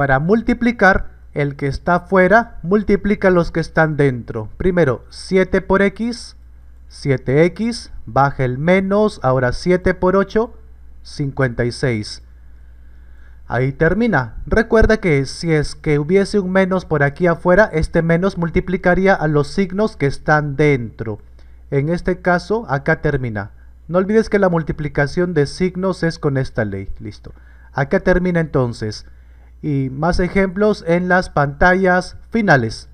para multiplicar, el que está afuera multiplica los que están dentro. Primero, 7 por x, 7x, baja el menos, ahora 7 por 8, 56. Ahí termina. Recuerda que si es que hubiese un menos por aquí afuera, este menos multiplicaría a los signos que están dentro. En este caso, acá termina. No olvides que la multiplicación de signos es con esta ley. Listo. Acá termina entonces y más ejemplos en las pantallas finales.